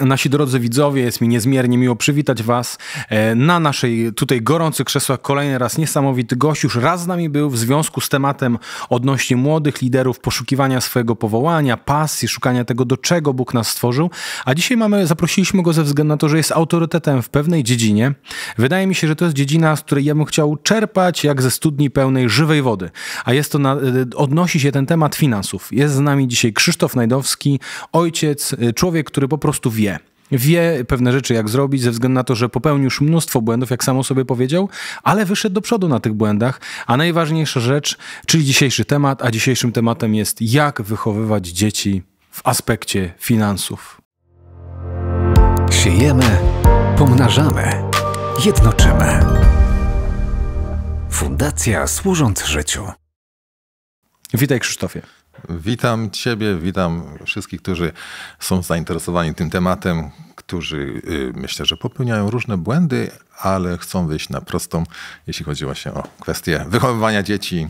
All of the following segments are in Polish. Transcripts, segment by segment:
Nasi drodzy widzowie, jest mi niezmiernie miło przywitać Was e, na naszej tutaj gorących krzesłach. Kolejny raz niesamowity gość już raz z nami był w związku z tematem odnośnie młodych liderów, poszukiwania swojego powołania, pasji, szukania tego, do czego Bóg nas stworzył. A dzisiaj mamy, zaprosiliśmy go ze względu na to, że jest autorytetem w pewnej dziedzinie. Wydaje mi się, że to jest dziedzina, z której ja bym chciał czerpać jak ze studni pełnej żywej wody. A jest to, na, e, odnosi się ten temat finansów. Jest z nami dzisiaj Krzysztof Najdowski, ojciec, e, człowiek, który po prostu wie, wie pewne rzeczy, jak zrobić, ze względu na to, że popełnił już mnóstwo błędów, jak samo sobie powiedział, ale wyszedł do przodu na tych błędach. A najważniejsza rzecz, czyli dzisiejszy temat, a dzisiejszym tematem jest, jak wychowywać dzieci w aspekcie finansów. Siejemy, pomnażamy, jednoczymy. Fundacja służąc życiu. Witaj Krzysztofie. Witam Ciebie, witam wszystkich, którzy są zainteresowani tym tematem, którzy y, myślę, że popełniają różne błędy, ale chcą wyjść na prostą, jeśli chodzi się o kwestię wychowywania dzieci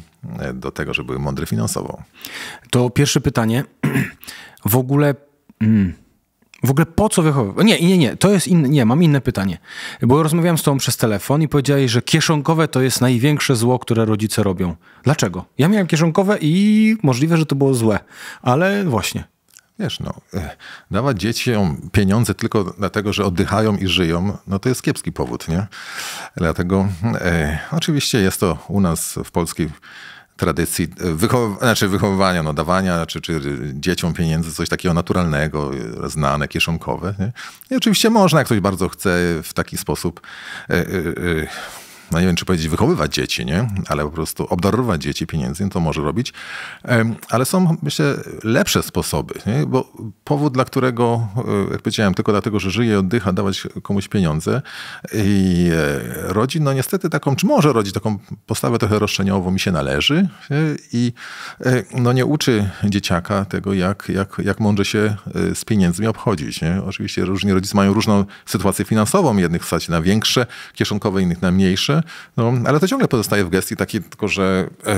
y, do tego, żeby były mądre finansowo. To pierwsze pytanie. W ogóle. Mm, w ogóle po co wychowywać? Nie, nie, nie, to jest inne, nie, mam inne pytanie. Bo rozmawiałem z tobą przez telefon i powiedziałeś, że kieszonkowe to jest największe zło, które rodzice robią. Dlaczego? Ja miałem kieszonkowe i możliwe, że to było złe, ale właśnie. Wiesz, no, e, dawać dzieciom pieniądze tylko dlatego, że oddychają i żyją, no to jest kiepski powód, nie? Dlatego e, oczywiście jest to u nas w polskiej tradycji wychow znaczy wychowywania, no, dawania czy, czy dzieciom pieniędzy, coś takiego naturalnego, znane, kieszonkowe. Nie? I oczywiście można, jak ktoś bardzo chce w taki sposób y, y, y, no nie wiem czy powiedzieć wychowywać dzieci, nie? ale po prostu obdarować dzieci pieniędzy, to może robić. Ale są, myślę, lepsze sposoby, nie? bo powód, dla którego, e, jak powiedziałem, tylko dlatego, że żyje i oddycha, dawać komuś pieniądze i e, rodzi, no niestety taką, czy może rodzić taką postawę trochę roszczeniową, mi się należy i e, no nie uczy dzieciaka tego, jak, jak, jak mądrze się z pieniędzmi obchodzić. Nie? Oczywiście różni rodzice mają różną sytuację finansową, jednych stać na większe kieszonkowe, innych na mniejsze, no, ale to ciągle pozostaje w gestii takiej tylko, że e,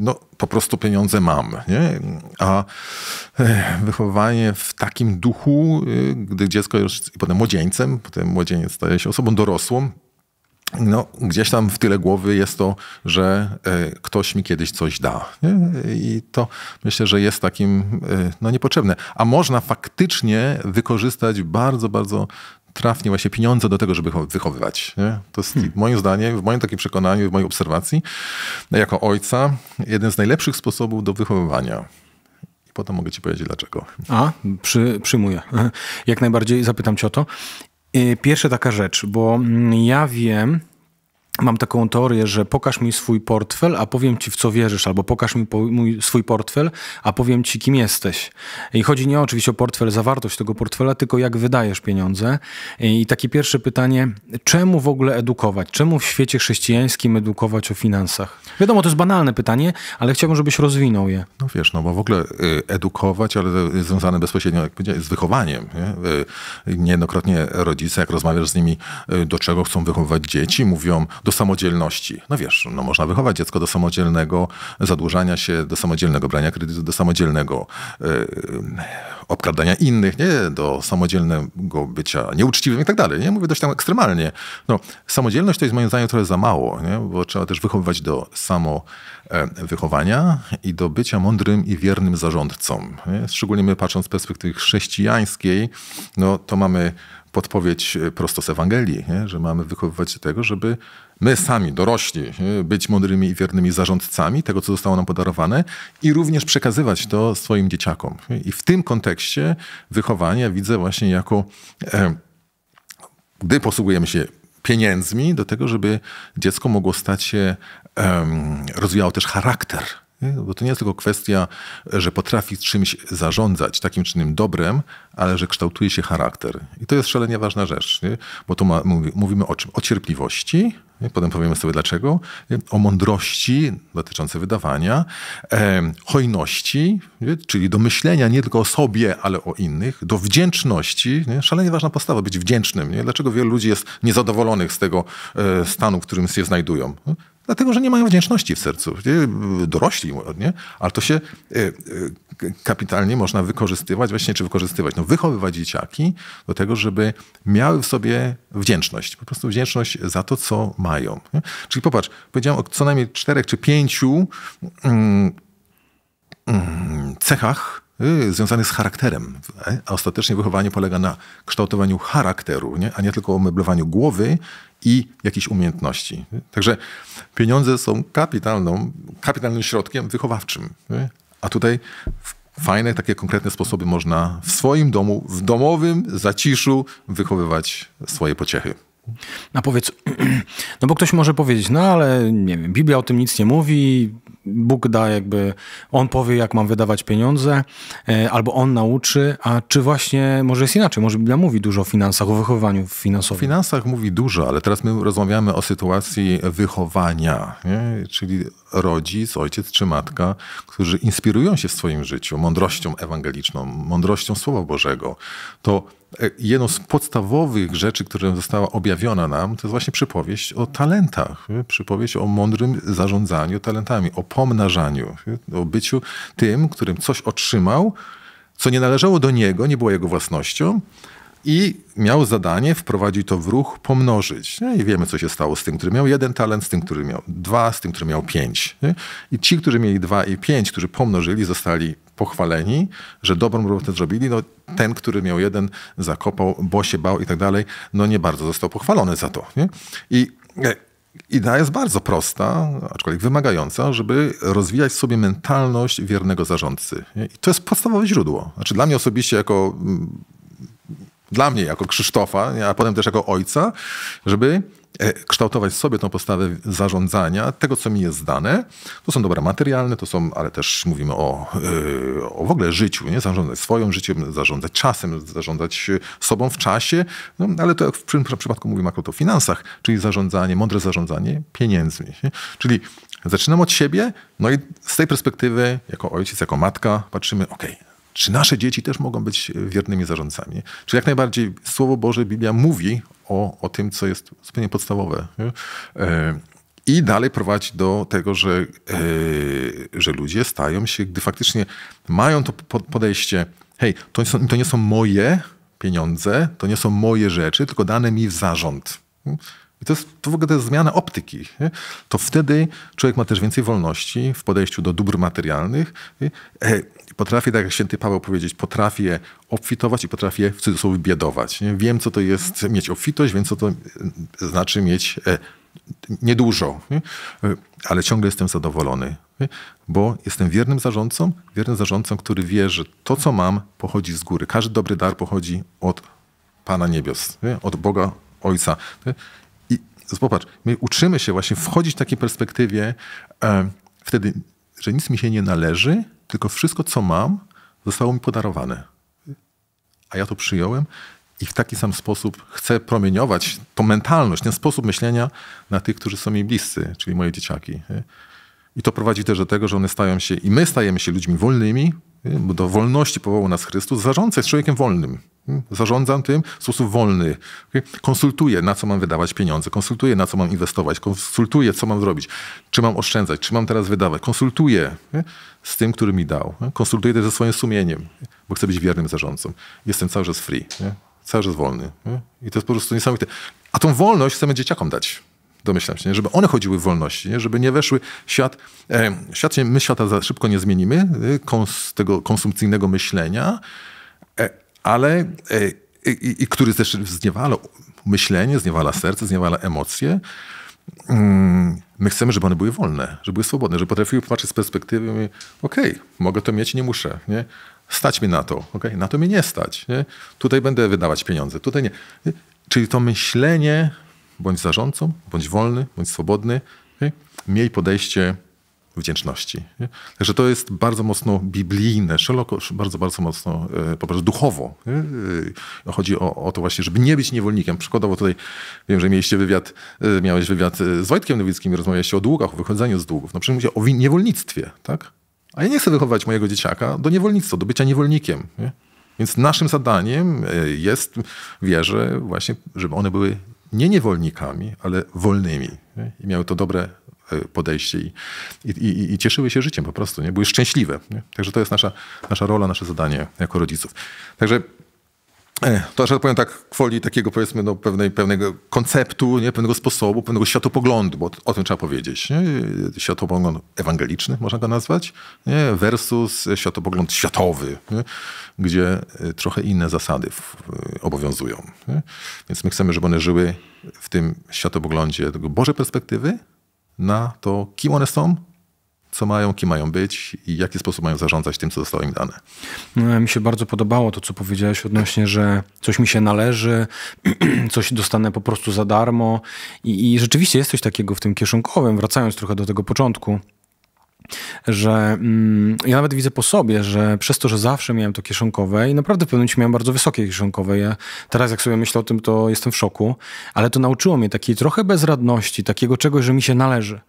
no, po prostu pieniądze mam. Nie? A yy, wychowanie w takim duchu, e, gdy dziecko już potem młodzieńcem, potem młodzieniec staje się osobą dorosłą, no, gdzieś tam w tyle głowy jest to, że ktoś mi kiedyś coś da. Nie? I to myślę, że jest takim y, no, niepotrzebne. A można faktycznie wykorzystać bardzo, bardzo trafnie właśnie pieniądze do tego, żeby wychowywać. Nie? To jest hmm. moim zdaniem, w moim takim przekonaniu, w mojej obserwacji, jako ojca, jeden z najlepszych sposobów do wychowywania I potem mogę ci powiedzieć dlaczego. A, przy, przyjmuję. Jak najbardziej zapytam cię o to. Y, pierwsza taka rzecz, bo mm, ja wiem, mam taką teorię, że pokaż mi swój portfel, a powiem ci w co wierzysz, albo pokaż mi po, mój, swój portfel, a powiem ci kim jesteś. I chodzi nie oczywiście o portfel, zawartość tego portfela, tylko jak wydajesz pieniądze. I takie pierwsze pytanie, czemu w ogóle edukować? Czemu w świecie chrześcijańskim edukować o finansach? Wiadomo, to jest banalne pytanie, ale chciałbym, żebyś rozwinął je. No wiesz, no bo w ogóle y, edukować, ale związane bezpośrednio, jak z wychowaniem. Nie? Y, niejednokrotnie rodzice, jak rozmawiasz z nimi, y, do czego chcą wychowywać dzieci, mówią, do samodzielności. No wiesz, no można wychować dziecko do samodzielnego zadłużania się, do samodzielnego brania kredytu, do samodzielnego yy, obkradania innych, nie? Do samodzielnego bycia nieuczciwym i tak dalej. Nie mówię dość tam ekstremalnie. No, samodzielność to jest moim zdaniem trochę za mało, nie? Bo trzeba też wychowywać do samowychowania e, i do bycia mądrym i wiernym zarządcą. Nie? Szczególnie my patrząc z perspektywy chrześcijańskiej, no to mamy podpowiedź e, prosto z Ewangelii, nie? że mamy wychowywać się tego, żeby my sami, dorośli, nie? być mądrymi i wiernymi zarządcami tego, co zostało nam podarowane i również przekazywać to swoim dzieciakom. Nie? I w tym kontekście wychowania widzę właśnie jako, e, gdy posługujemy się pieniędzmi, do tego, żeby dziecko mogło stać się, e, rozwijało też charakter bo to nie jest tylko kwestia, że potrafi czymś zarządzać, takim czy innym dobrem, ale że kształtuje się charakter. I to jest szalenie ważna rzecz, nie? bo tu mówimy o czym? O cierpliwości, nie? potem powiemy sobie dlaczego, nie? o mądrości dotyczącej wydawania, e, hojności, nie? czyli do myślenia nie tylko o sobie, ale o innych, do wdzięczności. Szalenie ważna postawa, być wdzięcznym. Dlaczego wielu ludzi jest niezadowolonych z tego e, stanu, w którym się znajdują? Dlatego, że nie mają wdzięczności w sercu. Y, dorośli, nie? ale to się y, y, kapitalnie można wykorzystywać, właśnie czy wykorzystywać, no wychowywać dzieciaki do tego, żeby miały w sobie wdzięczność. Po prostu wdzięczność za to, co mają. Nie? Czyli popatrz, powiedziałem o co najmniej czterech czy pięciu mm, mm, cechach, związanych z charakterem. E, a ostatecznie wychowanie polega na kształtowaniu charakteru, nie? a nie tylko o meblowaniu głowy i jakieś umiejętności. Także pieniądze są kapitalną, kapitalnym środkiem wychowawczym. A tutaj fajne, takie konkretne sposoby można w swoim domu, w domowym zaciszu wychowywać swoje pociechy. A no powiedz, no bo ktoś może powiedzieć, no ale nie wiem, Biblia o tym nic nie mówi, Bóg da jakby, on powie, jak mam wydawać pieniądze, e, albo on nauczy, a czy właśnie może jest inaczej? Może Biblia mówi dużo o finansach, o wychowaniu finansowym? O finansach mówi dużo, ale teraz my rozmawiamy o sytuacji wychowania, nie? czyli rodzic, ojciec czy matka, którzy inspirują się w swoim życiu mądrością ewangeliczną, mądrością Słowa Bożego. To E, jedną z podstawowych rzeczy, która została objawiona nam, to jest właśnie przypowieść o talentach, przypowieść o mądrym zarządzaniu talentami, o pomnażaniu, o byciu tym, którym coś otrzymał, co nie należało do niego, nie było jego własnością, i miał zadanie wprowadzić to w ruch, pomnożyć. I wiemy, co się stało z tym, który miał jeden talent, z tym, który miał dwa, z tym, który miał pięć. I ci, którzy mieli dwa i pięć, którzy pomnożyli, zostali pochwaleni, że dobrą robotę zrobili. No, ten, który miał jeden, zakopał, bo się bał i tak dalej, no nie bardzo został pochwalony za to. Nie? I e, idea jest bardzo prosta, aczkolwiek wymagająca, żeby rozwijać sobie mentalność wiernego zarządcy. Nie? I to jest podstawowe źródło. Znaczy dla mnie osobiście jako... Mm, dla mnie jako Krzysztofa, a potem też jako ojca, żeby E, kształtować sobie tą postawę zarządzania, tego co mi jest dane. To są dobra materialne, to są, ale też mówimy o, e, o w ogóle życiu, nie? zarządzać swoim życiem, zarządzać czasem, zarządzać sobą w czasie, no, ale to w, tym w przypadku mówimy akurat o finansach, czyli zarządzanie, mądre zarządzanie pieniędzmi. Nie? Czyli zaczynam od siebie, no i z tej perspektywy, jako ojciec, jako matka, patrzymy, ok, czy nasze dzieci też mogą być wiernymi zarządcami. Czyli jak najbardziej Słowo Boże, Biblia mówi o, o tym, co jest zupełnie podstawowe. E, I dalej prowadzi do tego, że, e, że ludzie stają się, gdy faktycznie mają to podejście, hej, to, są, to nie są moje pieniądze, to nie są moje rzeczy, tylko dane mi w zarząd. I to, jest, to w ogóle to jest zmiana optyki. Nie? To wtedy człowiek ma też więcej wolności w podejściu do dóbr materialnych. Nie? E, potrafię, tak jak święty Paweł powiedzieć, potrafię obfitować i potrafię w cudzysłowie biedować. Nie? Wiem, co to jest mieć obfitość, wiem, co to e, znaczy mieć e, niedużo, nie? E, ale ciągle jestem zadowolony, nie? bo jestem wiernym zarządcą, wiernym zarządcą, który wie, że to, co mam, pochodzi z góry. Każdy dobry dar pochodzi od Pana Niebios, nie? od Boga Ojca. I popatrz, my uczymy się właśnie wchodzić w takiej perspektywie e, wtedy, że nic mi się nie należy, tylko wszystko, co mam, zostało mi podarowane. A ja to przyjąłem i w taki sam sposób chcę promieniować tą mentalność, ten sposób myślenia na tych, którzy są mi bliscy, czyli moje dzieciaki. I to prowadzi też do tego, że one stają się, i my stajemy się ludźmi wolnymi, bo do wolności powołał nas Chrystus, zarządca jest człowiekiem wolnym. Zarządzam tym w sposób wolny. Konsultuję, na co mam wydawać pieniądze, konsultuję, na co mam inwestować, konsultuję, co mam zrobić, czy mam oszczędzać, czy mam teraz wydawać. Konsultuję z tym, który mi dał. Konsultuję też ze swoim sumieniem, bo chcę być wiernym zarządcą. Jestem cały czas free, cały czas wolny. I to jest po prostu niesamowite. A tą wolność chcemy dzieciakom dać domyślam się, nie? żeby one chodziły w wolności, nie? żeby nie weszły świat, e, świat się, my świata za szybko nie zmienimy, e, kons, tego konsumpcyjnego myślenia, e, ale e, i, i, który też zniewala myślenie, zniewala serce, zniewala emocje. Mm, my chcemy, żeby one były wolne, żeby były swobodne, żeby potrafiły popatrzeć z perspektywy, okej, okay, mogę to mieć, nie muszę, nie? Stać mi na to, okay? na to mi nie stać. Nie? Tutaj będę wydawać pieniądze, tutaj nie. Czyli to myślenie bądź zarządcą, bądź wolny, bądź swobodny, nie? miej podejście wdzięczności. Nie? Także to jest bardzo mocno biblijne, szeroko, bardzo, bardzo mocno, e, po prostu duchowo. E, chodzi o, o, to właśnie, żeby nie być niewolnikiem. Przykładowo tutaj wiem, że mieliście wywiad, e, miałeś wywiad z Wojtkiem Nowickim i rozmawialiście o długach, o wychodzeniu z długów. No przecież mówię o niewolnictwie, tak? A ja nie chcę wychowywać mojego dzieciaka do niewolnictwa, do bycia niewolnikiem. Nie? Więc naszym zadaniem jest, wierzę, właśnie, żeby one były nie niewolnikami, ale wolnymi. Nie? I miały to dobre e, podejście i, i, i, i, cieszyły się życiem po prostu, nie? były szczęśliwe. Nie? Także to jest nasza, nasza rola, nasze zadanie jako rodziców. Także E, to, że tak powiem tak, kwoli takiego powiedzmy no, pewnej, pewnego konceptu, nie? pewnego sposobu, pewnego światopoglądu, bo o tym trzeba powiedzieć. Nie? Światopogląd ewangeliczny, można go nazwać, nie? versus światopogląd światowy, nie? gdzie e, trochę inne zasady w, e, obowiązują. Nie? Więc my chcemy, żeby one żyły w tym światopoglądzie tego Bożej perspektywy na to, kim one są, co mają, kim mają być i w jaki sposób mają zarządzać tym, co zostało im dane. No, mi się bardzo podobało to, co powiedziałeś odnośnie, że coś mi się należy, coś dostanę po prostu za darmo i, i rzeczywiście jest coś takiego w tym kieszonkowym, wracając trochę do tego początku, że mm, ja nawet widzę po sobie, że przez to, że zawsze miałem to kieszonkowe i naprawdę w pewnym momencie miałem bardzo wysokie kieszonkowe. Ja teraz jak sobie myślę o tym, to jestem w szoku, ale to nauczyło mnie takiej trochę bezradności, takiego czegoś, że mi się należy.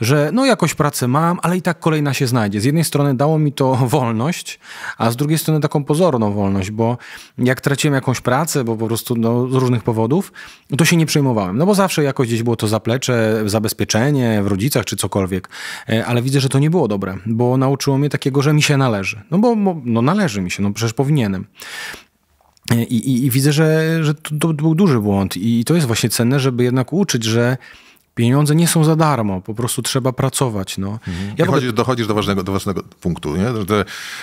Że no jakoś pracę mam, ale i tak kolejna się znajdzie. Z jednej strony dało mi to wolność, a z drugiej strony taką pozorną wolność, bo jak traciłem jakąś pracę, bo po prostu no, z różnych powodów, no, to się nie przejmowałem. No bo zawsze jakoś gdzieś było to zaplecze, zabezpieczenie w rodzicach czy cokolwiek, e, ale widzę, że to nie nie było dobre, bo nauczyło mnie takiego, że mi się należy. No bo no należy mi się, no przecież powinienem. E, I, i, i widzę, że, że to, to był duży błąd i to jest właśnie cenne, żeby jednak uczyć, że pieniądze nie są za darmo, po prostu trzeba pracować. No. Mhm. Ja dochodzisz, dochodzisz, do, ważnego, do ważnego punktu, nie?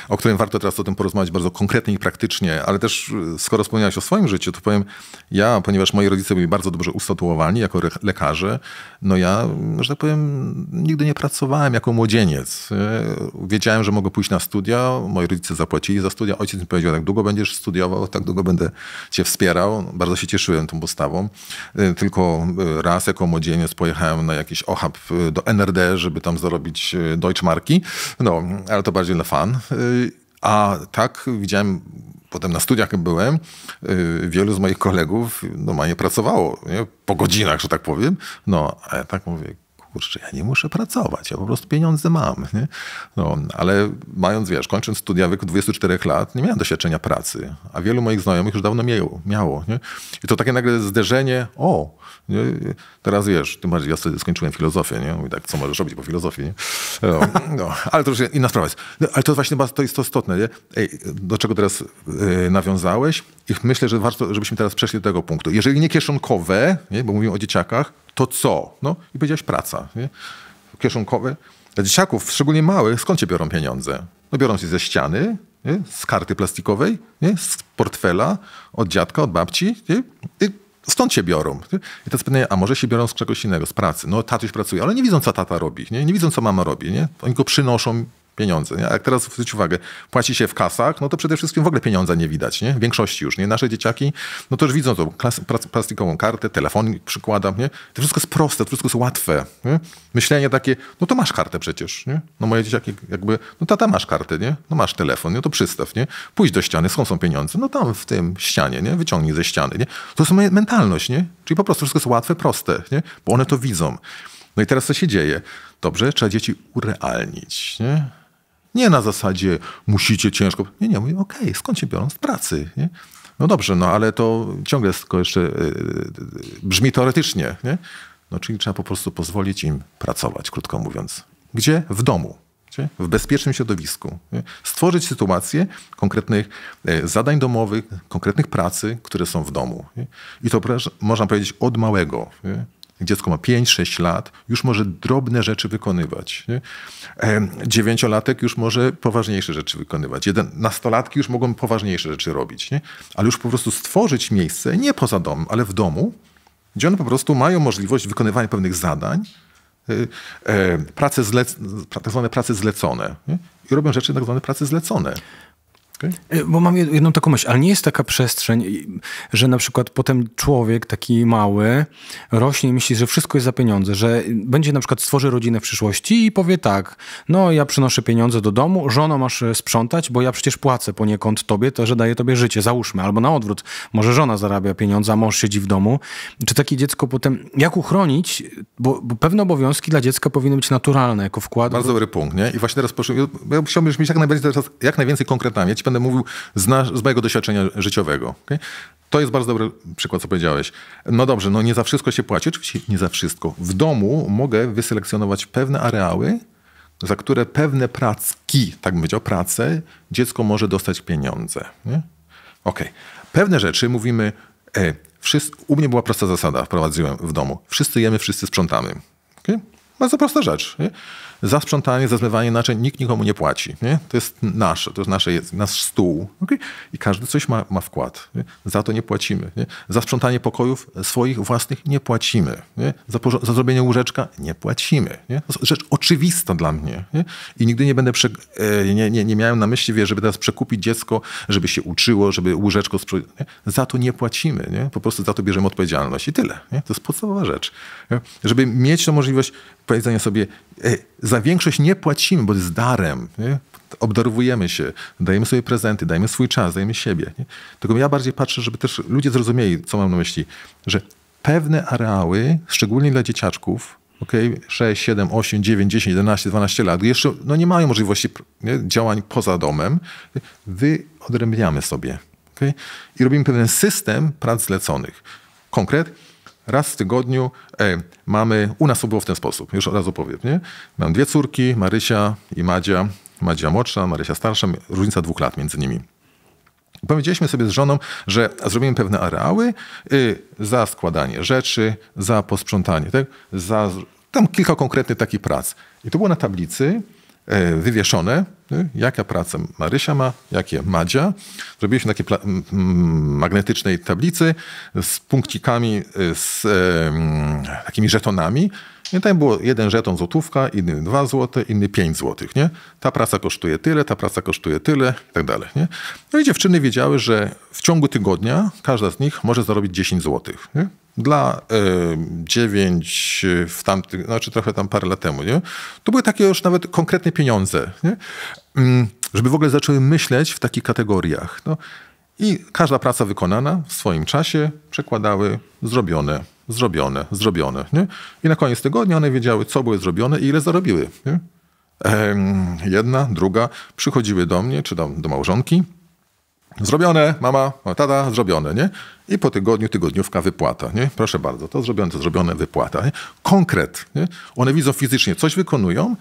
o którym warto teraz o tym porozmawiać bardzo konkretnie i praktycznie, ale też y, skoro wspomniałeś o swoim życiu, to powiem, ja, ponieważ moi rodzice byli bardzo dobrze ustatuowani jako lekarze, no ja, że tak powiem, nigdy nie pracowałem jako młodzieniec. Y. Wiedziałem, że mogę pójść na studia, moi rodzice zapłacili za studia, ojciec mi powiedział, tak długo będziesz studiował, tak długo będę cię wspierał. Bardzo się cieszyłem tą postawą. Y, tylko raz jako młodzieniec pojechałem na jakiś OHAP y, do NRD, żeby tam zarobić y, Deutschmarki, no, ale to bardziej dla fan. Y, a tak widziałem potem na studiach byłem, wielu z moich kolegów no, normalnie pracowało, nie? po godzinach, że tak powiem. No, a ja tak mówię, kurczę, ja nie muszę pracować, ja po prostu pieniądze mam. Nie? No, ale mając, wiesz, kończąc studia w wieku 24 lat, nie miałem doświadczenia pracy, a wielu moich znajomych już dawno miało. miało nie? I to takie nagle zderzenie, o, nie? teraz wiesz, tym bardziej ja sobie skończyłem filozofię, nie? Mówi tak, co możesz robić po filozofii, nie? No, no, ale to już inna sprawa jest. No, ale to właśnie to jest to istotne, nie? Ej, do czego teraz yy, nawiązałeś? I myślę, że warto, żebyśmy teraz przeszli do tego punktu. Jeżeli nie kieszonkowe, nie? bo mówimy o dzieciakach, to co? No i powiedziałeś praca, nie? Kieszonkowe. Dla dzieciaków, szczególnie małych, skąd się biorą pieniądze? No biorą się ze ściany, nie? z karty plastikowej, nie? z portfela, od dziadka, od babci. Nie? Stąd się biorą. Nie? I teraz pytanie, a może się biorą z czegoś innego, z pracy. No tatuś pracuje, ale nie widzą, co tata robi, nie, nie widzą, co mama robi. Nie? Oni go przynoszą, pieniądze. Nie? A jak teraz zwróć uwagę, płaci się w kasach, no to przede wszystkim w ogóle pieniądza nie widać, nie? W większości już, nie? Nasze dzieciaki, no to już widzą tą plastikową kartę, telefon przykładam, nie? To wszystko jest proste, to wszystko jest łatwe, nie? Myślenie takie, no to masz kartę przecież, nie? No moje dzieciaki jakby, no tata masz kartę, nie? No masz telefon, no to przystaw, nie? Pójdź do ściany, skąd są pieniądze? No tam w tym ścianie, nie? Wyciągnij ze ściany, nie? To jest mentalność, nie? Czyli po prostu wszystko jest łatwe, proste, nie? Bo one to widzą. No i teraz co się dzieje? Dobrze, trzeba dzieci urealnić, nie? Nie na zasadzie musicie ciężko. Nie, nie, mówię, okej, okay, skąd się biorą? Z pracy. Nie? No dobrze, no ale to ciągle jest tylko jeszcze e, e, brzmi teoretycznie. Nie? No czyli trzeba po prostu pozwolić im pracować, krótko mówiąc. Gdzie? W domu. W bezpiecznym środowisku. Stworzyć sytuację konkretnych e, zadań domowych, konkretnych pracy, które są w domu. I to można powiedzieć od małego dziecko ma 5-6 lat, już może drobne rzeczy wykonywać. Dziewięciolatek już może poważniejsze rzeczy wykonywać. Jeden, nastolatki już mogą poważniejsze rzeczy robić. Nie? Ale już po prostu stworzyć miejsce, nie poza domem, ale w domu, gdzie one po prostu mają możliwość wykonywania pewnych zadań, y, e, prace zlec- tak zwane prace zlecone. Nie? I robią rzeczy tak zwane prace zlecone. Okay. E, bo mam jedną taką myśl, ale nie jest taka przestrzeń, że na przykład potem człowiek taki mały rośnie i myśli, że wszystko jest za pieniądze, że będzie na przykład stworzy rodzinę w przyszłości i powie tak, no ja przynoszę pieniądze do domu, żono masz e, sprzątać, bo ja przecież płacę poniekąd tobie, to że daję tobie życie, załóżmy, albo na odwrót, może żona zarabia pieniądze, a mąż siedzi w domu. Czy takie dziecko potem, jak uchronić, bo, bo pewne obowiązki dla dziecka powinny być naturalne, jako wkład. Bardzo dobry punkt, nie? I właśnie teraz proszę, ja chciałbym już mieć jak najbardziej, jak najwięcej konkretami. Ja ci będę mówił z, na, z mojego doświadczenia życiowego. Okay? To jest bardzo dobry przykład, co powiedziałeś. No dobrze, no nie za wszystko się płaci. Oczywiście nie za wszystko. W domu mogę wyselekcjonować pewne areały, za które pewne pracki, tak bym powiedział, prace, dziecko może dostać pieniądze. Nie? Okej. Okay. Pewne rzeczy mówimy, e, wszyscy, u mnie była prosta zasada, wprowadziłem w domu. Wszyscy jemy, wszyscy sprzątamy. Okay? Bardzo prosta rzecz. Nie? za sprzątanie, za zmywanie naczyń nikt nikomu nie płaci. Nie? To jest nasze, to jest nasze, nasz stół. Okay? I każdy coś ma, ma wkład. Nie? Za to nie płacimy. Nie? Za sprzątanie pokojów swoich własnych nie płacimy. Nie? Za, za zrobienie łóżeczka nie płacimy. Nie? To jest rzecz oczywista dla mnie. Nie? I nigdy nie będę, prze, e, nie, nie, nie miałem na myśli, wie, żeby teraz przekupić dziecko, żeby się uczyło, żeby łóżeczko... Nie? Za to nie płacimy. Nie? Po prostu za to bierzemy odpowiedzialność i tyle. Nie? To jest podstawowa rzecz. Żeby mieć tę możliwość powiedzenia sobie, za większość nie płacimy, bo jest darem. Nie? Obdarowujemy się, dajemy sobie prezenty, dajemy swój czas, dajemy siebie. Nie? Tylko ja bardziej patrzę, żeby też ludzie zrozumieli, co mam na myśli, że pewne areały, szczególnie dla dzieciaczków, okay, 6, 7, 8, 9, 10, 11, 12 lat, jeszcze no, nie mają możliwości nie, działań poza domem, wyodrębniamy sobie. Okay? I robimy pewien system prac zleconych. Konkret, Raz w tygodniu e, mamy, u nas to było w ten sposób, już od razu powiem, nie? Mam dwie córki, Marysia i Madzia. Madzia młodsza, Marysia starsza, różnica dwóch lat między nimi. Powiedzieliśmy sobie z żoną, że zrobimy pewne areały y, za składanie rzeczy, za posprzątanie, tak? za tam kilka konkretnych takich prac. I to było na tablicy, E, wywieszone, y, jaka praca Marysia ma, jakie Madzia. Zrobiliśmy takie magnetycznej tablicy z punkcikami, y, z takimi żetonami nie tam było jeden żeton złotówka, inny 2 zł, inny 5 zł, nie? Ta praca kosztuje tyle, ta praca kosztuje tyle i tak dalej, nie? No i dziewczyny wiedziały, że w ciągu tygodnia każda z nich może zarobić 10 zł, nie? Dla y, e, 9 e, w tamtych, znaczy trochę tam parę lat temu, nie? To były takie już nawet konkretne pieniądze, nie? Mm, żeby w ogóle zaczęły myśleć w takich kategoriach, no. I każda praca wykonana w swoim czasie przekładały zrobione zrobione, zrobione. Nie? I na koniec tygodnia one wiedziały, co były zrobione i ile zarobiły. Nie? Jedna, druga przychodziły do mnie, czy do, do małżonki. Zrobione, mama, tata, zrobione, nie? I po tygodniu, tygodniówka, wypłata, nie? Proszę bardzo, to zrobione, to zrobione, wypłata, nie? Konkret, nie? One widzą fizycznie, coś wykonują,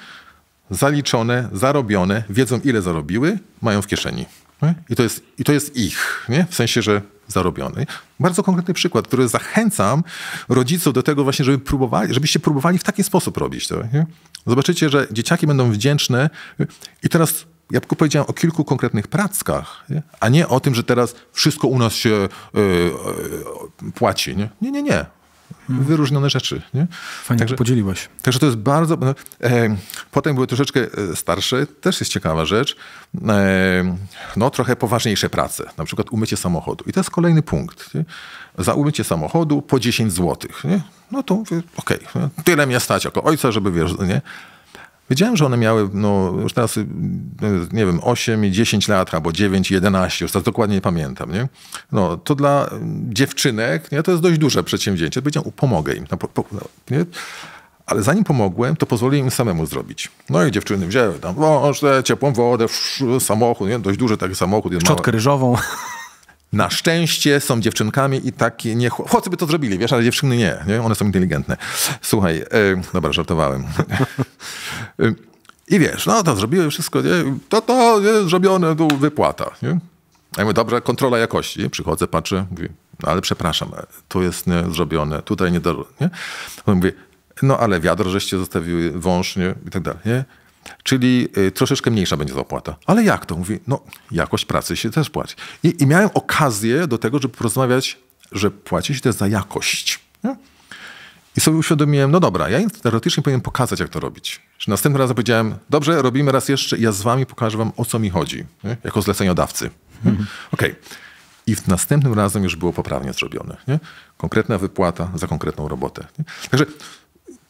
zaliczone, zarobione, wiedzą ile zarobiły, mają w kieszeni. Nie? I, to jest, I to jest ich, nie? W sensie, że zarobiony. Bardzo konkretny przykład, który zachęcam rodziców do tego właśnie, żeby próbowali, żebyście próbowali w taki sposób robić to. Nie? Zobaczycie, że dzieciaki będą wdzięczne i teraz ja tylko powiedziałem o kilku konkretnych prackach, nie? a nie o tym, że teraz wszystko u nas się yy, yy, płaci. Nie, nie, nie. nie. Mhm. wyróżnione rzeczy. Nie? Fajnie, także, podzieliłeś. Także to jest bardzo... No, e, potem były troszeczkę e, starsze, też jest ciekawa rzecz, e, no trochę poważniejsze prace, na przykład umycie samochodu. I to jest kolejny punkt. Nie? Za umycie samochodu po 10 zł. Nie? No to okej, okay, no, tyle mnie stać jako ojca, żeby wiesz, nie? Wiedziałem, że one miały, no już teraz, y, nie wiem, 8 i 10 lat, albo 9 i 11, już teraz dokładnie nie pamiętam, nie? No, to dla y, dziewczynek, nie? To jest dość duże przedsięwzięcie. Powiedziałem, pomogę im, no, nie? Ale zanim pomogłem, to pozwoliłem im samemu zrobić. No i dziewczyny wzięły tam wążę, ciepłą wodę, samochód, nie? dość duży taki samochód. Szczotkę ryżową. Na szczęście są dziewczynkami i takie nie... Chłopcy by to zrobili, wiesz, ale dziewczyny nie, nie? One są inteligentne. Słuchaj, yy, dobra, żartowałem. E, I wiesz, no to zrobiłem wszystko, nie? To, to, nie? zrobione, tu wypłata, nie? Ja mówię, dobra, kontrola jakości. Przychodzę, patrzę, mówię, no ale przepraszam, to jest nie, zrobione, tutaj nie do... Nie? On mówi, no ale wiadro żeście zostawiły, wąż, nie? I tak dalej, nie? Czyli y, troszeczkę mniejsza będzie zapłata, Ale jak to? Mówi, no jakość pracy się też płaci. I, i miałem okazję do tego, żeby porozmawiać, że płaci się też za jakość. Nie? I sobie uświadomiłem, no dobra, ja teoretycznie powinienem pokazać, jak to robić. Że następnym razem powiedziałem, dobrze, robimy raz jeszcze ja z wami pokażę wam, o co mi chodzi. Nie? Jako zleceniodawcy. Mhm. Okej. Okay. I w następnym razem już było poprawnie zrobione. Nie? Konkretna wypłata za konkretną robotę. Nie? Także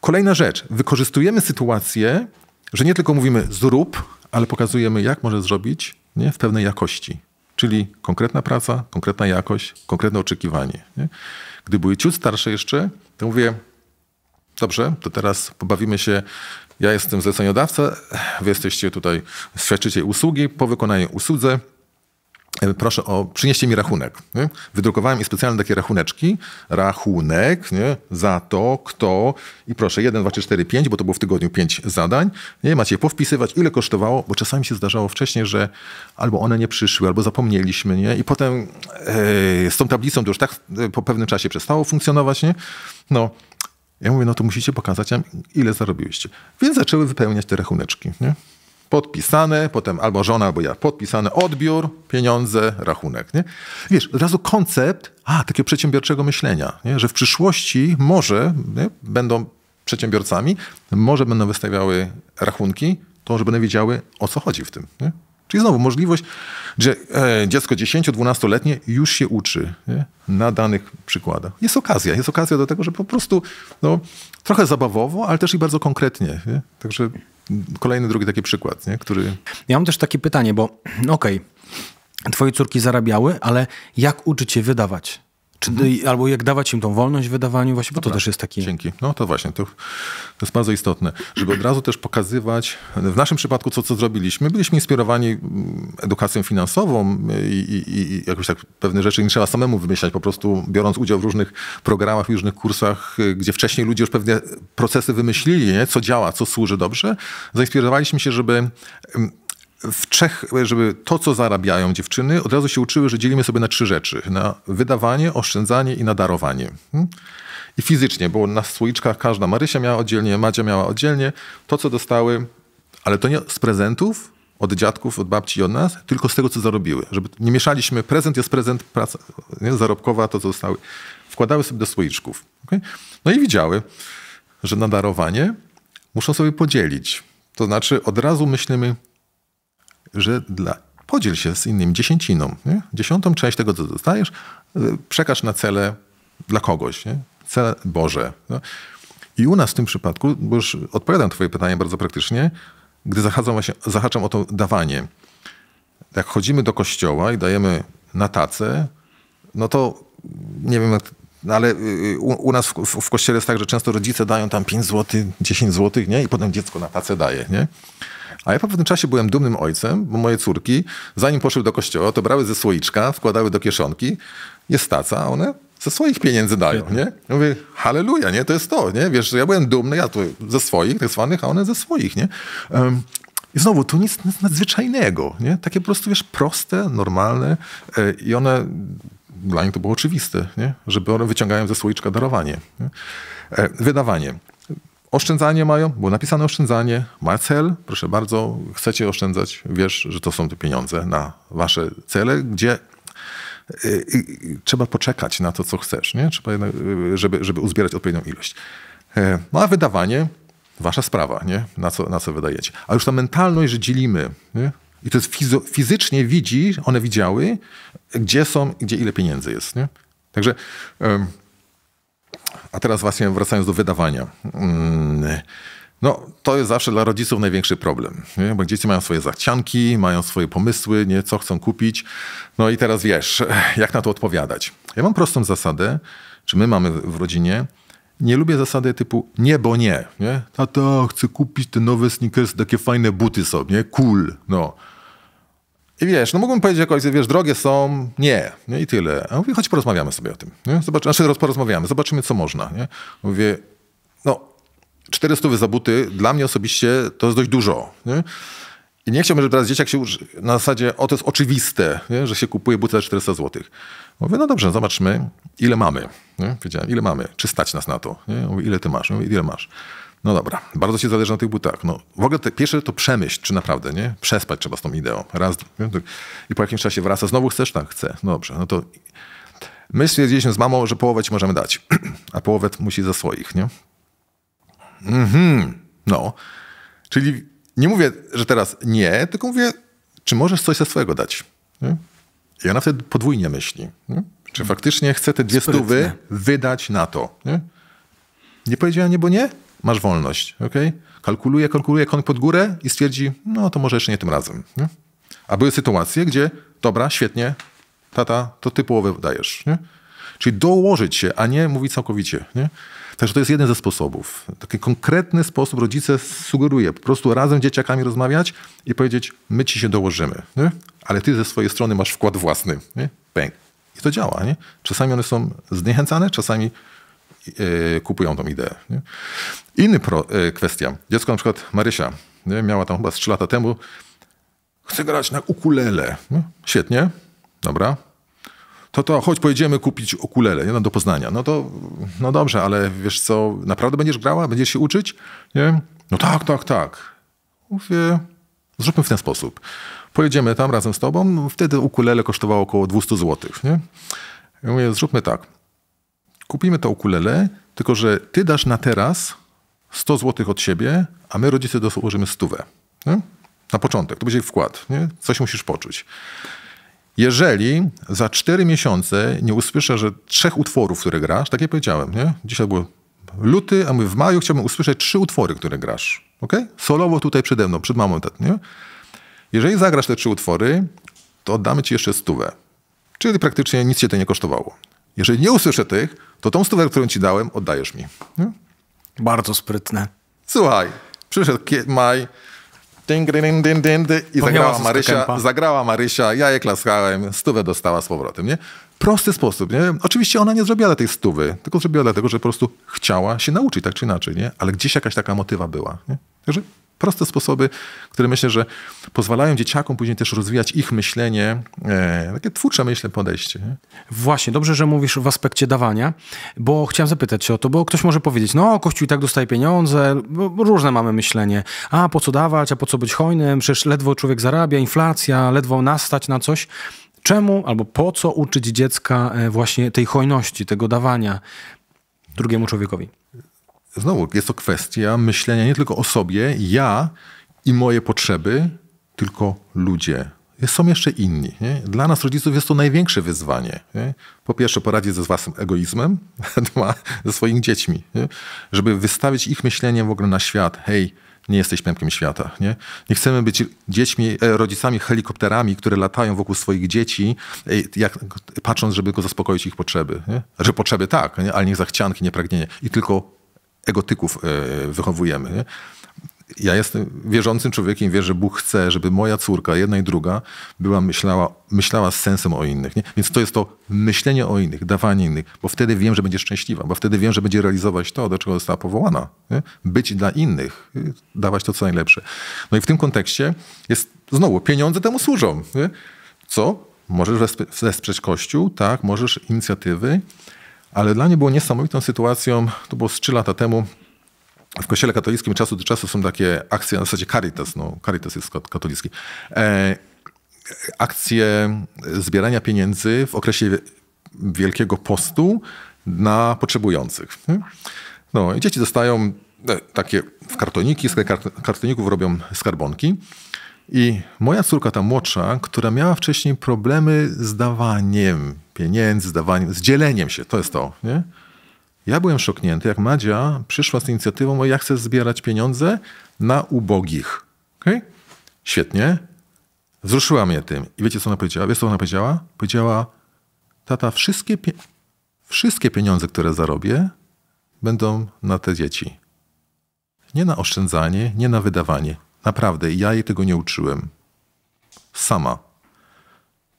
kolejna rzecz. Wykorzystujemy sytuację, że nie tylko mówimy zrób, ale pokazujemy, jak może zrobić nie? w pewnej jakości. Czyli konkretna praca, konkretna jakość, konkretne oczekiwanie. Nie? Gdy były ciut starsze jeszcze, to mówię, dobrze, to teraz pobawimy się, ja jestem zleceniodawca, wy jesteście tutaj, świadczycie usługi, po wykonaniu usłudze E, proszę o, przynieście mi rachunek. Nie? Wydrukowałem im specjalne takie rachuneczki. Rachunek nie? za to, kto i proszę 1, 2, 3, 4, 5, bo to było w tygodniu 5 zadań. Nie macie powpisywać, ile kosztowało, bo czasami się zdarzało wcześniej, że albo one nie przyszły, albo zapomnieliśmy, nie? I potem yy, z tą tablicą to już tak e, po pewnym czasie przestało funkcjonować, nie? No, ja mówię, no to musicie pokazać ile zarobiłyście. Więc zaczęły wypełniać te rachuneczki, nie? podpisane, potem albo żona, albo ja, podpisane, odbiór, pieniądze, rachunek. Nie? Wiesz, od razu koncept, a, takiego przedsiębiorczego myślenia, nie? że w przyszłości może nie? będą przedsiębiorcami, może będą wystawiały rachunki, to że będą wiedziały, o co chodzi w tym. Nie? Czyli znowu możliwość, że e, dziecko 10-12-letnie już się uczy nie? na danych przykładach. Jest okazja, jest okazja do tego, że po prostu no, trochę zabawowo, ale też i bardzo konkretnie. Nie? Także kolejny drugi taki przykład, nie? który... Ja mam też takie pytanie, bo okej, okay, twoje córki zarabiały, ale jak uczyć je wydawać? Czy, albo jak dawać im tą wolność w wydawaniu, właśnie, bo Dobra. to też jest taki... Dzięki. No to właśnie, to, to, jest bardzo istotne, żeby od razu też pokazywać, w naszym przypadku co, co zrobiliśmy, byliśmy inspirowani mm, edukacją finansową i, i, i jakoś tak pewne rzeczy nie trzeba samemu wymyślać, po prostu biorąc udział w różnych programach, w różnych kursach, y, gdzie wcześniej ludzie już pewne procesy wymyślili, nie? co działa, co służy dobrze, zainspirowaliśmy się, żeby mm, w Czech, żeby to, co zarabiają dziewczyny, od razu się uczyły, że dzielimy sobie na trzy rzeczy. Na wydawanie, oszczędzanie i nadarowanie. Hmm? I fizycznie, bo na słoiczkach każda Marysia miała oddzielnie, Madzia miała oddzielnie. To, co dostały, ale to nie z prezentów, od dziadków, od babci i od nas, tylko z tego, co zarobiły. Żeby nie mieszaliśmy, prezent jest prezent, praca nie? zarobkowa, to, co dostały. Wkładały sobie do słoiczków. Okay? No i widziały, że nadarowanie muszą sobie podzielić. To znaczy od razu myślimy, że dla, podziel się z innymi dziesięciną. Nie? Dziesiątą część tego, co dostajesz, y, przekaż na cele dla kogoś. Nie? Cele Boże. No. I u nas w tym przypadku, bo już odpowiadam twoje pytanie bardzo praktycznie, gdy zahaczam, właśnie, zahaczam o to dawanie. Jak chodzimy do kościoła i dajemy na tacę, no to nie wiem, no ale y, y, u, u nas w, w, w, kościele jest tak, że często rodzice dają tam 5 zł, 10 zł, nie? I potem dziecko na tacę daje, nie? A ja po pewnym czasie byłem dumnym ojcem, bo moje córki, zanim poszły do kościoła, to brały ze słoiczka, wkładały do kieszonki, jest taca, a one ze swoich pieniędzy dają, nie? Ja mówię, halleluja, nie? To jest to, nie? Wiesz, ja byłem dumny, ja tu ze swoich, tak zwanych, a one ze swoich, nie? Um, i znowu, to nic, nic nadzwyczajnego, nie? Takie po prostu, wiesz, proste, normalne e, i one, dla nich to było oczywiste, nie? Żeby one wyciągają ze słoiczka darowanie, e, wydawanie. Oszczędzanie mają, było napisane oszczędzanie, ma cel, proszę bardzo, chcecie oszczędzać, wiesz, że to są te pieniądze na wasze cele, gdzie y, y, trzeba poczekać na to, co chcesz, nie? Trzeba jednak, y, żeby, żeby uzbierać odpowiednią ilość. E, no a wydawanie, wasza sprawa, nie? Na, co, na co wydajecie. A już ta mentalność, że dzielimy, nie? i to jest fizycznie widzi, one widziały, gdzie są, gdzie ile pieniędzy jest. Nie? Także a teraz właśnie wracając do wydawania. Mm, no, to jest zawsze dla rodziców największy problem, nie? bo dzieci mają swoje zachcianki, mają swoje pomysły, nie? co chcą kupić. No i teraz wiesz, jak na to odpowiadać. Ja mam prostą zasadę, czy my mamy w rodzinie, nie lubię zasady typu nie, bo nie. nie? Tato, chcę kupić te nowe sneakers, takie fajne buty sobie, cool. No. I wiesz, no mógłbym powiedzieć jako ojciec, wiesz, drogie są, nie, nie i tyle. A mówię, chodź porozmawiamy sobie o tym. Nie? Zobacz, znaczy porozmawiamy, zobaczymy, co można. Nie? Mówię, no, 400 za buty dla mnie osobiście to jest dość dużo. Nie? I nie chciałbym, żeby teraz dzieciak się uży... na zasadzie, o to jest oczywiste, nie? że się kupuje buty za 400 zł. Mówię, no dobrze, zobaczmy, ile mamy. Nie? Wiedziałem, ile mamy, czy stać nas na to. Nie? Mówię, ile ty masz? Mówię, ile masz? No dobra, bardzo się zależy na tych butach. No, w ogóle te, pierwsze to przemyśl, czy naprawdę, nie? Przespać trzeba z tą ideą. Raz, i po jakimś czasie wraca. Znowu chcesz? Tak, chcę. No dobrze, no to my stwierdziliśmy z mamą, że połowę ci możemy dać, a połowę musi za swoich, nie? Mhm, no. Czyli nie mówię, że teraz nie, tylko mówię, czy możesz coś ze swojego dać? Nie? I ona wtedy podwójnie myśli. Nie? Czy faktycznie chce te dwie Sprytne. stówy wydać na to? Nie? nie powiedziała nie, bo nie? masz wolność, ok? Kalkuluje, kalkuluje koń pod górę i stwierdzi, no to może jeszcze nie tym razem. Nie? A były sytuacje, gdzie, dobra, świetnie, tata, to ty połowę dajesz. Nie? Czyli dołożyć się, a nie mówić całkowicie. Nie? Także to jest jeden ze sposobów. Taki konkretny sposób rodzice sugeruje. Po prostu razem z dzieciakami rozmawiać i powiedzieć, my ci się dołożymy. Nie? Ale ty ze swojej strony masz wkład własny. Nie? I to działa. Nie? Czasami one są zniechęcane, czasami Y, kupują tą ideę. Nie? Inny pro, y, kwestia. Dziecko na przykład Marysia nie? miała tam chyba 3 lata temu chce grać na ukulele. Nie? No, świetnie, dobra. To to chodź pojedziemy kupić ukulele nie? No, do Poznania. No to no dobrze, ale wiesz co, naprawdę będziesz grała? Będziesz się uczyć? Nie? No tak, tak, tak. Mówię, zróbmy w ten sposób. Pojedziemy tam razem z tobą. Wtedy ukulele kosztowało około 200 zł. Nie? Ja mówię, zróbmy tak kupimy to ukulele, tylko że ty dasz na teraz 100 zł od siebie, a my rodzice dołożymy stówę. Nie? Na początek, to będzie wkład, nie? coś musisz poczuć. Jeżeli za 4 miesiące nie usłyszę, że trzech utworów, które grasz, tak jak powiedziałem, nie? dzisiaj był luty, a my w maju chciałbym usłyszeć trzy utwory, które grasz. Okay? Solowo tutaj przede mną, przed mamą. Nie? Jeżeli zagrasz te trzy utwory, to oddamy ci jeszcze stówę. Czyli praktycznie nic cię to nie kosztowało. Jeżeli nie usłyszę tych, to tą stówę, którą ci dałem, oddajesz mi. Nie? No. Bardzo sprytne. Słuchaj, przyszedł maj, ding, ding, ding, ding, i zagrała Marysia, zagrała Marysia, ja je klaskałem, stówę dostała z powrotem, nie? Prosty sposób, nie? Oczywiście ona nie zrobiła tej stówy, tylko zrobiła dlatego, że po prostu chciała się nauczyć tak czy inaczej, nie? Ale gdzieś jakaś taka motywa była, nie? Także proste sposoby, które myślę, że pozwalają dzieciakom później też rozwijać ich myślenie, e, takie twórcze, myślę, podejście. Nie? Właśnie, dobrze, że mówisz w aspekcie dawania, bo chciałem zapytać się o to, bo ktoś może powiedzieć, no Kościół i tak dostaje pieniądze, różne mamy myślenie, a po co dawać, a po co być hojnym, przecież ledwo człowiek zarabia, inflacja, ledwo nastać na coś. Czemu albo po co uczyć dziecka e, właśnie tej hojności, tego dawania drugiemu człowiekowi? znowu jest to kwestia myślenia nie tylko o sobie, ja i moje potrzeby, tylko ludzie. Są jeszcze inni. Nie? Dla nas rodziców jest to największe wyzwanie. Nie? Po pierwsze, poradzić ze własnym egoizmem, dwa, ze swoimi dziećmi, nie? żeby wystawić ich myśleniem w ogóle na świat. Hej, nie jesteś pępkiem świata. Nie, nie chcemy być dziećmi, e, rodzicami helikopterami, które latają wokół swoich dzieci, e, jak, patrząc, żeby go zaspokoić ich potrzeby. Nie? Że potrzeby tak, nie? ale nie zachcianki, nie pragnienie. I tylko egotyków e, wychowujemy. Ja jestem wierzącym człowiekiem, wierzę, że Bóg chce, żeby moja córka, jedna i druga, była myślała, myślała z sensem o innych. Nie? Więc to jest to myślenie o innych, dawanie innych, bo wtedy wiem, że będzie szczęśliwa, bo wtedy wiem, że będzie realizować to, do czego została powołana. Nie? Być dla innych, dawać to, co najlepsze. No i w tym kontekście jest znowu, pieniądze temu służą. Nie? Co? Możesz wesprzeć Kościół, tak, możesz inicjatywy, ale dla mnie było niesamowitą sytuacją, to było z 3 lata temu, w kościele katolickim czasu do czasu są takie akcje, na zasadzie Caritas, no Caritas jest katolicki, e, akcje zbierania pieniędzy w okresie Wielkiego Postu na potrzebujących. Hmm? No i dzieci dostają e, takie w kartoniki, z kartoników robią skarbonki. I moja córka, ta młodsza, która miała wcześniej problemy z dawaniem pieniędzy, z, dawaniem, z dzieleniem się, to jest to, nie? Ja byłem szoknięty, jak Madzia przyszła z inicjatywą, oj, ja chcę zbierać pieniądze na ubogich. Okay? Świetnie. Wzruszyła mnie tym. I wiecie, co ona powiedziała? Wiesz, co ona powiedziała? Powiedziała, tata, wszystkie, pie wszystkie pieniądze, które zarobię, będą na te dzieci. Nie na oszczędzanie, nie na wydawanie. Naprawdę, ja jej tego nie uczyłem. Sama.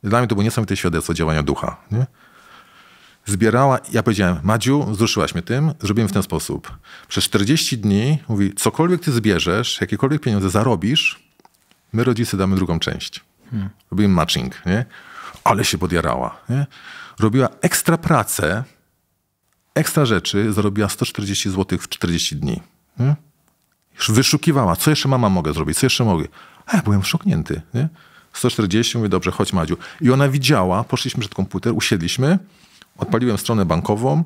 Dla mnie to było niesamowite świadectwo działania ducha. Nie? Zbierała, ja powiedziałem, Madziu, wzruszyłaś mnie tym, zrobiłem w ten sposób. Przez 40 dni, mówi, cokolwiek ty zbierzesz, jakiekolwiek pieniądze zarobisz, my rodzice damy drugą część. Hmm. Robiłem matching, nie? Ale się podjarała, nie? Robiła ekstra pracę, ekstra rzeczy, zarobiła 140 zł w 40 dni. Nie? Już wyszukiwała, co jeszcze mama mogę zrobić, co jeszcze mogę. A ja byłem szoknięty, nie? 140, mówię, dobrze, chodź Madziu. I ona widziała, poszliśmy przed komputer, usiedliśmy, odpaliłem stronę bankową,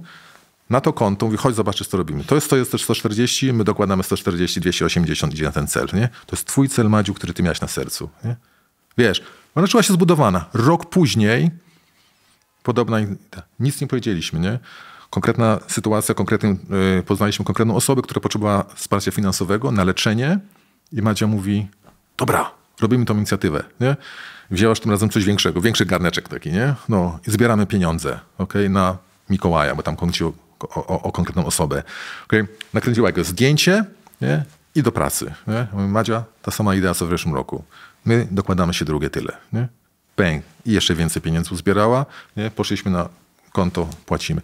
na to konto, mówi, chodź zobaczysz, co robimy. To jest, to jest też 140, my dokładamy 140, 280, idzie na ten cel, nie? To jest twój cel, Madziu, który ty miałeś na sercu, nie? Wiesz, ona czuła się zbudowana. Rok później, podobna, nic nie powiedzieliśmy, nie? konkretna sytuacja, konkretnym, y, poznaliśmy konkretną osobę, która potrzebowała wsparcia finansowego na leczenie i Madzia mówi, dobra, robimy tą inicjatywę, nie? Wzięłaś tym razem coś większego, większy garneczek taki, nie? No i zbieramy pieniądze, okay, na Mikołaja, bo tam chodzi o, o, o, konkretną osobę. Okay? Nakręciła jego zdjęcie nie? i do pracy. Nie? Madzia, ta sama idea co w zeszłym roku. My dokładamy się drugie tyle. Nie? Pęk. I jeszcze więcej pieniędzy uzbierała. Nie? Poszliśmy na konto płacimy.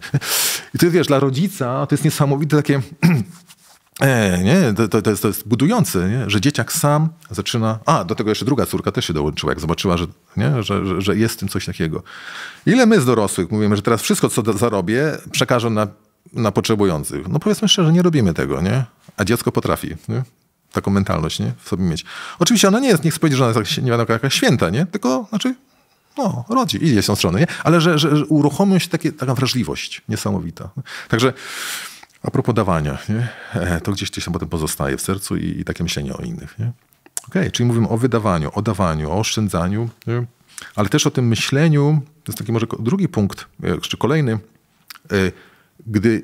I to jest, wiesz, dla rodzica to jest niesamowite takie... E, nie, to, to, jest, to jest budujące, nie? że dzieciak sam zaczyna. A, do tego jeszcze druga córka też się dołączyła, jak zobaczyła, że, nie? Że, że, że jest w tym coś takiego. Ile my z dorosłych mówimy, że teraz wszystko, co zarobię, przekażę na, na potrzebujących? No powiedzmy szczerze, nie robimy tego, nie? A dziecko potrafi. Nie? Taką mentalność nie? w sobie mieć. Oczywiście ona nie jest, nie chcę powiedzieć, że ona jest nie wiadomo, jakaś święta, nie? tylko znaczy, no, rodzi, idzie się strony, nie? Ale że, że, uruchomią się takie, taka wrażliwość niesamowita. Także a propos dawania, nie? E, to gdzieś gdzieś tam potem pozostaje w sercu i, i takie myślenie o innych. Nie? Okay, czyli mówimy o wydawaniu, o dawaniu, o oszczędzaniu, nie? ale też o tym myśleniu, to jest taki może drugi punkt, e, czy kolejny, e, gdy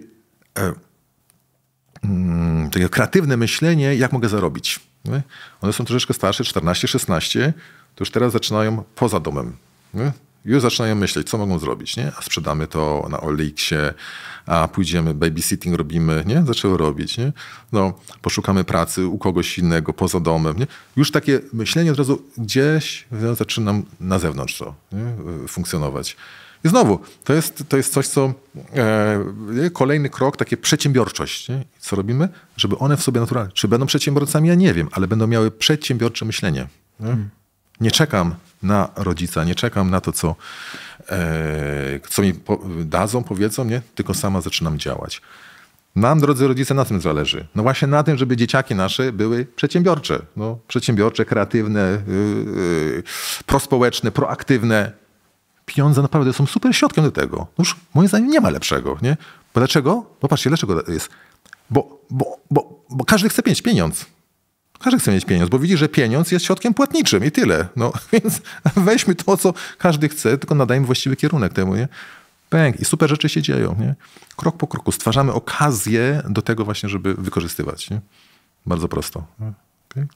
mm, takie kreatywne myślenie, jak mogę zarobić. One są troszeczkę starsze, 14-16, to już teraz zaczynają poza domem nie? Już zaczynają myśleć, co mogą zrobić, nie? A sprzedamy to na olx a pójdziemy, babysitting robimy, nie? Zaczęły robić, nie? No, poszukamy pracy u kogoś innego, poza domem, nie? Już takie myślenie od razu gdzieś no, zaczynam na zewnątrz to nie? funkcjonować. I znowu, to jest, to jest coś, co e, kolejny krok, takie przedsiębiorczość. Nie? Co robimy? Żeby one w sobie naturalnie, czy będą przedsiębiorcami, ja nie wiem, ale będą miały przedsiębiorcze myślenie. Nie, nie czekam na rodzica, nie czekam na to, co, e, co mi po, dadzą, powiedzą, nie? tylko sama zaczynam działać. Nam, no, drodzy rodzice, na tym zależy. No właśnie na tym, żeby dzieciaki nasze były przedsiębiorcze. No, przedsiębiorcze, kreatywne, yy, yy, prospołeczne, proaktywne. Pieniądze naprawdę są super środkiem do tego. Już moim zdaniem nie ma lepszego. Nie? Bo dlaczego? Popatrzcie, no dlaczego jest. Bo, bo, bo, bo każdy chce mieć pieniądz. Każdy chce mieć pieniądz, bo widzi, że pieniądz jest środkiem płatniczym i tyle. No więc weźmy to, co każdy chce, tylko nadajmy właściwy kierunek temu, nie? Pęk. I super rzeczy się dzieją, nie? Krok po kroku stwarzamy okazję do tego właśnie, żeby wykorzystywać, nie? Bardzo prosto. Okay.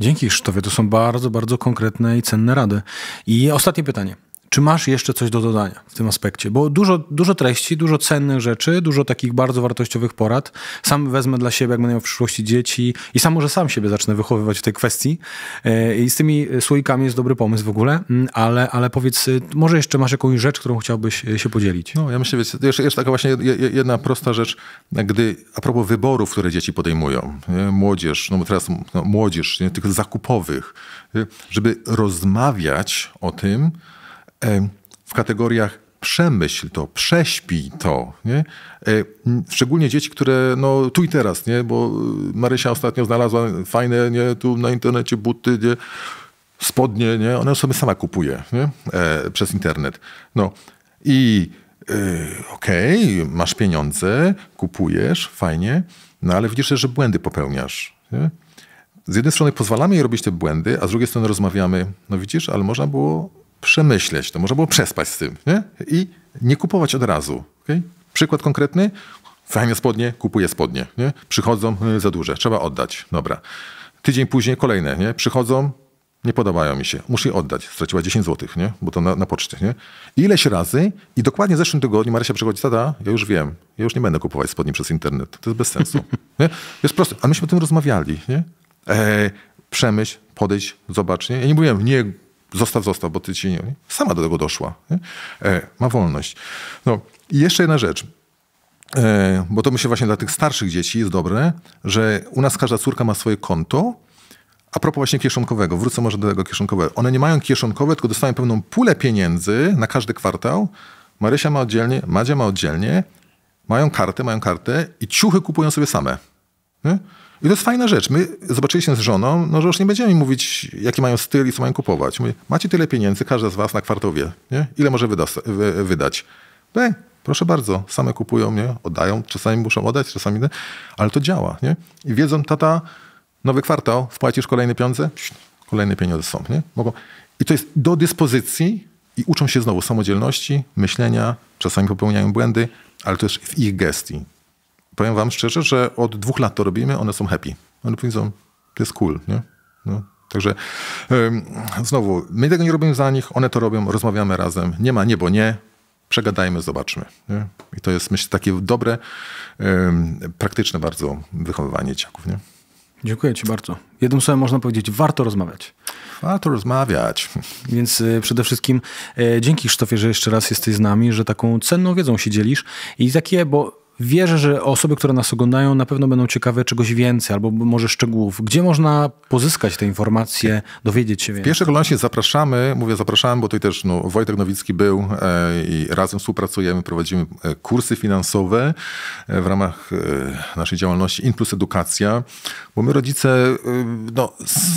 Dzięki Krzysztofie, to są bardzo, bardzo konkretne i cenne rady. I ostatnie pytanie. Czy masz jeszcze coś do dodania w tym aspekcie? Bo dużo, dużo treści, dużo cennych rzeczy, dużo takich bardzo wartościowych porad. Sam wezmę dla siebie, jak będę miał w przyszłości dzieci i sam może sam siebie zacznę wychowywać w tej kwestii. E, I z tymi słoikami jest dobry pomysł w ogóle, mm, ale, ale powiedz, y, może jeszcze masz jakąś rzecz, którą chciałbyś y, się podzielić? No, ja myślę, wiecie, jeszcze, jeszcze taka właśnie jedna prosta rzecz, gdy a propos wyborów, które dzieci podejmują, młodzież, no teraz no, młodzież, nie, tych zakupowych, y, żeby rozmawiać o tym, w kategoriach przemyśl to, prześpij to. Nie? E, szczególnie dzieci, które no tu i teraz, nie? bo y, Marysia ostatnio znalazła fajne nie? tu na internecie buty, nie? spodnie, nie? ona sobie sama kupuje nie? E, przez internet. No i e, okej, okay, masz pieniądze, kupujesz, fajnie, no ale widzisz, że błędy popełniasz. Nie? Z jednej strony pozwalamy jej robić te błędy, a z drugiej strony rozmawiamy, no widzisz, ale można było przemyśleć to, można było przespać z tym nie? i nie kupować od razu. Okay? Przykład konkretny, fajne spodnie, kupuję spodnie. Nie? Przychodzą y, za duże, trzeba oddać, dobra. Tydzień później kolejne, nie? przychodzą, nie podobają mi się, muszę je oddać. Straciła 10 zł, nie? bo to na, na poczcie. Nie? Ileś razy i dokładnie w zeszłym tygodniu Marysia przychodzi, tada, ja już wiem, ja już nie będę kupować spodni przez internet, to jest bez sensu. nie? Jest proste, a myśmy o tym rozmawiali. Nie? E, przemyśl, podejść, zobacz. Nie? Ja nie mówiłem, nie zostaw, zostaw, bo ty ci nie... Sama do tego doszła. E, ma wolność. No i jeszcze jedna rzecz. E, bo to myślę właśnie dla tych starszych dzieci jest dobre, że u nas każda córka ma swoje konto, a propos właśnie kieszonkowego, wrócę może do tego kieszonkowego. One nie mają kieszonkowe, tylko dostają pewną pulę pieniędzy na każdy kwartał. Marysia ma oddzielnie, Madzia ma oddzielnie, mają kartę, mają kartę i ciuchy kupują sobie same. Nie? I to jest fajna rzecz. My zobaczyliśmy z żoną, no, że już nie będziemy mówić, jaki mają styl i co mają kupować. Mówi, macie tyle pieniędzy, każda z was na kwartał wie, nie? ile może wy wydać. Bej, proszę bardzo, same kupują, nie? oddają, czasami muszą oddać, czasami nie, ale to działa. Nie? I wiedzą, tata, nowy kwartał, wpłacisz kolejne pieniądze? Kolejne pieniądze są. Nie? Mogą. I to jest do dyspozycji i uczą się znowu samodzielności, myślenia, czasami popełniają błędy, ale to też w ich gestii powiem wam szczerze, że od dwóch lat to robimy, one są happy. One powiedzą, to jest cool, nie? No. Także ym, znowu, my tego nie robimy za nich, one to robią, rozmawiamy razem. Nie ma niebo nie. Przegadajmy, zobaczmy. Nie? I to jest, myślę, takie dobre, ym, praktyczne bardzo wychowywanie dzieciaków. Nie? Dziękuję Ci bardzo. Jednym słowem można powiedzieć, warto rozmawiać. Warto rozmawiać. Więc y, przede wszystkim y, dzięki Krzysztofie, że jeszcze raz jesteś z nami, że taką cenną wiedzą się dzielisz i takie, bo Wierzę, że osoby, które nas oglądają, na pewno będą ciekawe czegoś więcej albo może szczegółów. Gdzie można pozyskać te informacje, dowiedzieć się więcej? W pierwszej kolejności zapraszamy, mówię zapraszamy, bo tutaj też no, Wojtek Nowicki był e, i razem współpracujemy, prowadzimy e, kursy finansowe e, w ramach naszej działalności In Plus Edukacja, bo my rodzice no,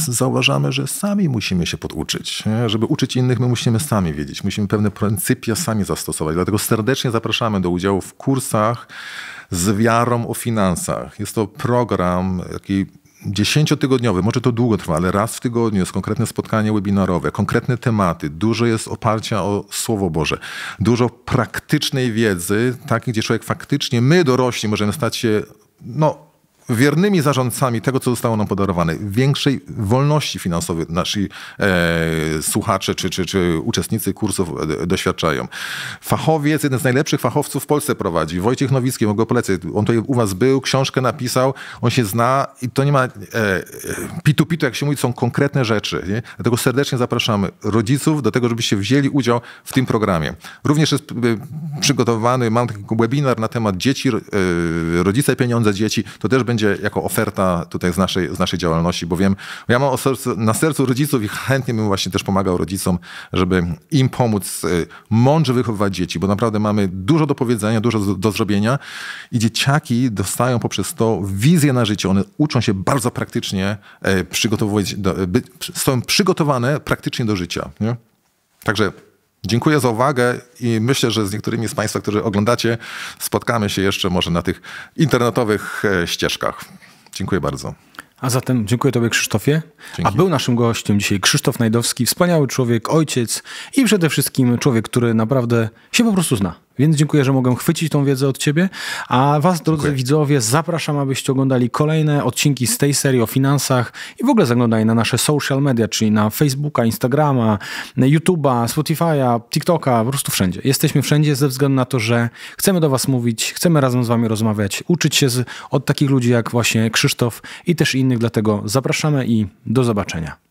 zauważamy, że sami musimy się poduczyć. Żeby uczyć innych, my musimy sami wiedzieć, musimy pewne pryncypia sami zastosować. Dlatego serdecznie zapraszamy do udziału w kursach, z wiarą o finansach. Jest to program, jaki dziesięciotygodniowy, może to długo trwa, ale raz w tygodniu jest konkretne spotkanie webinarowe, konkretne tematy, dużo jest oparcia o Słowo Boże, dużo praktycznej wiedzy, takiej, gdzie człowiek faktycznie, my dorośli możemy stać się no, wiernymi zarządcami tego, co zostało nam podarowane, większej wolności finansowej nasi e, słuchacze czy, czy, czy uczestnicy kursów e, doświadczają. Fachowiec, jeden z najlepszych fachowców w Polsce prowadzi, Wojciech Nowicki, mogę polecę, on tutaj u was był, książkę napisał, on się zna i to nie ma e, e pitu pitu, jak się mówi, są konkretne rzeczy. Nie? Dlatego serdecznie zapraszamy rodziców do tego, żebyście wzięli udział w tym programie. Również jest e, przygotowany, mam taki webinar na temat dzieci, e, rodzice pieniądze dzieci, to też będzie będzie jako oferta tutaj z naszej, z naszej działalności, bo wiem, ja mam sercu, na sercu rodziców i chętnie bym właśnie też pomagał rodzicom, żeby im pomóc y, mądrze wychowywać dzieci, bo naprawdę mamy dużo do powiedzenia, dużo do, zrobienia i dzieciaki dostają poprzez to wizję na życie. One uczą się bardzo praktycznie e, przygotowywać, do, by, są przygotowane praktycznie do życia. Nie? Także Dziękuję za uwagę i myślę, że z niektórymi z Państwa, którzy oglądacie, spotkamy się jeszcze może na tych internetowych e, ścieżkach. Dziękuję bardzo. A zatem dziękuję Tobie, Krzysztofie. Dzięki. A był naszym gościem dzisiaj Krzysztof Najdowski, wspaniały człowiek, ojciec i przede wszystkim człowiek, który naprawdę się po prostu zna. Więc dziękuję, że mogę chwycić tą wiedzę od Ciebie. A Was, drodzy dziękuję. widzowie, zapraszam, abyście oglądali kolejne odcinki z tej serii o finansach i w ogóle zaglądali na nasze social media, czyli na Facebooka, Instagrama, YouTube'a, Spotify'a, TikToka, po prostu wszędzie. Jesteśmy wszędzie ze względu na to, że chcemy do Was mówić, chcemy razem z Wami rozmawiać, uczyć się z, od takich ludzi jak właśnie Krzysztof i też innych, dlatego zapraszamy i do zobaczenia.